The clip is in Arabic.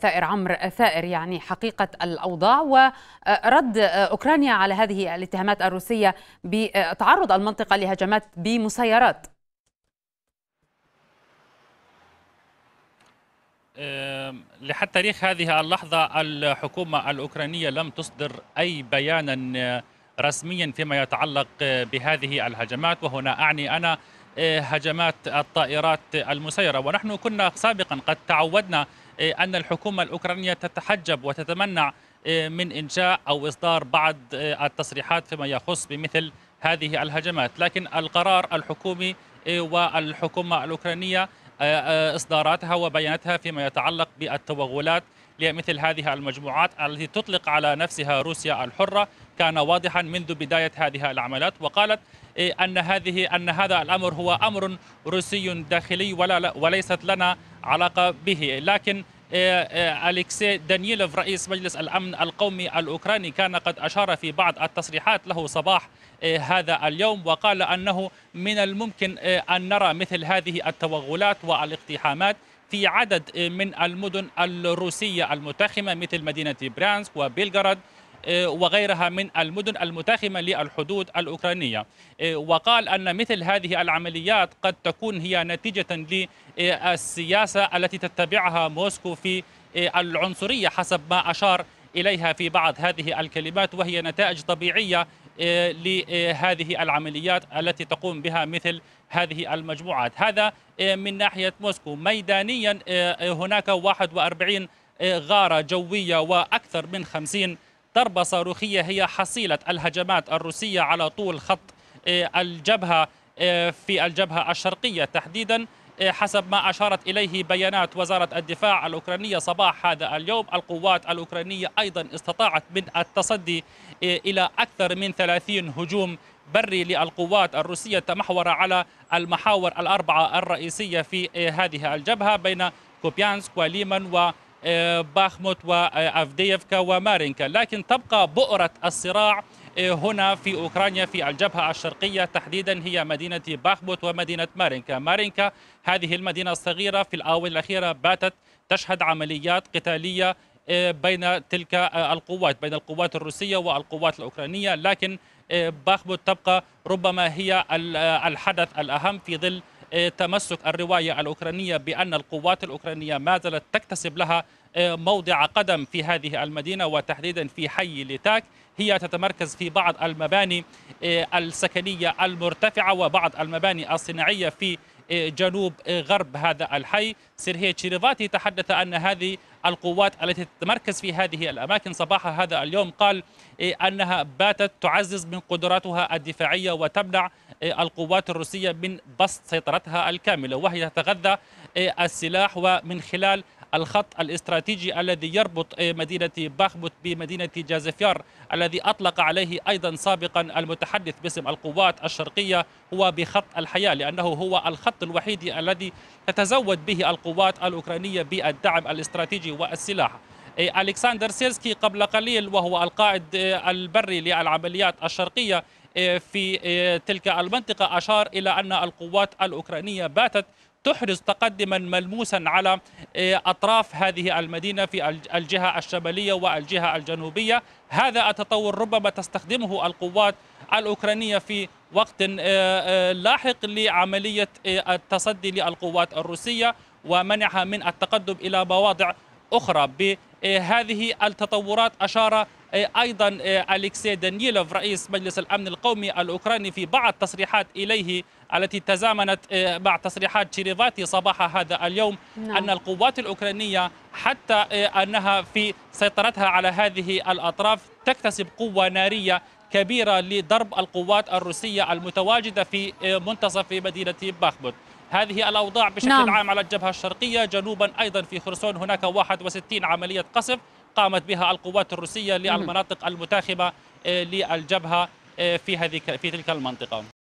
ثائر عمرو ثائر يعني حقيقة الأوضاع ورد أوكرانيا على هذه الاتهامات الروسية بتعرض المنطقة لهجمات بمسيرات لحد تاريخ هذه اللحظة الحكومة الأوكرانية لم تصدر أي بيانا رسميا فيما يتعلق بهذه الهجمات وهنا أعني أنا أه، هجمات الطائرات المسيرة ونحن كنا سابقا قد تعودنا إيه، أن الحكومة الأوكرانية تتحجب وتتمنع إيه، من إنشاء أو إصدار بعض إيه، التصريحات فيما يخص بمثل هذه الهجمات لكن القرار الحكومي والحكومة الأوكرانية آه، آه، إصداراتها وبياناتها فيما يتعلق بالتوغلات لمثل هذه المجموعات التي تطلق على نفسها روسيا الحرة كان واضحا منذ بداية هذه العمليات وقالت آه، أن هذه أن هذا الأمر هو أمر روسي داخلي ولا وليست لنا علاقة به لكن إيه، إيه، أليكسي دانييلوف رئيس مجلس الأمن القومي الأوكراني كان قد أشار في بعض التصريحات له صباح إيه، هذا اليوم وقال أنه من الممكن أن نرى مثل هذه التوغلات والاقتحامات في عدد من المدن الروسية المتخمة مثل مدينة برانسك وبيلغراد إيه، وغيرها من المدن المتاخمة للحدود الأوكرانية إيه، وقال أن مثل هذه العمليات قد تكون هي نتيجة للسياسة التي تتبعها موسكو في إيه، العنصرية حسب ما أشار إليها في بعض هذه الكلمات وهي نتائج طبيعية لهذه العمليات التي تقوم بها مثل هذه المجموعات هذا من ناحية موسكو ميدانيا هناك 41 غارة جوية وأكثر من 50 ضربة صاروخية هي حصيلة الهجمات الروسية على طول خط آه، الجبهة آه، في الجبهة الشرقية تحديداً آه، حسب ما أشارت إليه بيانات وزارة الدفاع الأوكرانية صباح هذا اليوم القوات الأوكرانية أيضا استطاعت من التصدي إلى أكثر من 30 هجوم بري للقوات الروسية تمحور على المحاور الأربعة الرئيسية في هذه الجبهة بين كوبيانسك وليمن و باخموت وأفديفكا آه، ومارينكا لكن تبقى بؤرة الصراع آه، هنا في أوكرانيا في الجبهة الشرقية تحديدا هي مدينة باخموت ومدينة مارينكا مارينكا هذه المدينة الصغيرة في الآونة الأخيرة باتت تشهد عمليات قتالية آه، بين تلك القوات بين القوات الروسية والقوات الأوكرانية لكن باخموت تبقى ربما هي الحدث الأهم في ظل إيه، تمسك الرواية الأوكرانية بأن القوات الأوكرانية ما زالت تكتسب لها إيه، موضع قدم في هذه المدينة وتحديدا في حي ليتاك هي تتمركز في بعض المباني إيه، السكنية المرتفعة وبعض المباني الصناعية في جنوب غرب هذا الحي سيرهي تشيريفاتي تحدث أن هذه القوات التي تتمركز في هذه الأماكن صباح هذا اليوم قال أنها باتت تعزز من قدراتها الدفاعية وتمنع إيه، القوات الروسية من بسط سيطرتها الكاملة وهي تتغذى إيه، السلاح ومن خلال الخط الاستراتيجي الذي يربط إيه، مدينة باخبوت بمدينة جازفيار الذي أطلق عليه أيضا سابقا المتحدث باسم القوات الشرقية هو بخط الحياة لأنه هو الخط الوحيد الذي تتزود به القوات الأوكرانية بالدعم الاستراتيجي والسلاح ألكسندر سيرسكي قبل قليل وهو القائد البري للعمليات الشرقية إيه، في إيه، تلك المنطقة أشار إلى أن القوات الأوكرانية باتت تحرز تقدما ملموسا على إيه، اطراف هذه المدينه في الجهه الشماليه والجهه الجنوبيه، هذا التطور ربما تستخدمه القوات الاوكرانيه في وقت لاحق لعمليه التصدي للقوات الروسيه ومنعها من التقدم الى مواضع اخرى بهذه التطورات اشار إيه، ايضا إيه، الكسي دانييلوف رئيس مجلس الامن القومي الاوكراني في بعض تصريحات اليه التي تزامنت إيه، مع تصريحات شيريفاتي صباح هذا اليوم نعم. ان القوات الاوكرانيه حتى انها في سيطرتها على هذه الاطراف تكتسب قوه ناريه كبيره لضرب القوات الروسيه المتواجده في منتصف مدينه باخموت هذه الأوضاع بشكل نعم. عام على الجبهة الشرقية جنوبا أيضا في خرسون هناك 61 عملية قصف قامت بها القوات الروسية للمناطق المتاخمة آه، للجبهة آه، في هذه في تلك المنطقة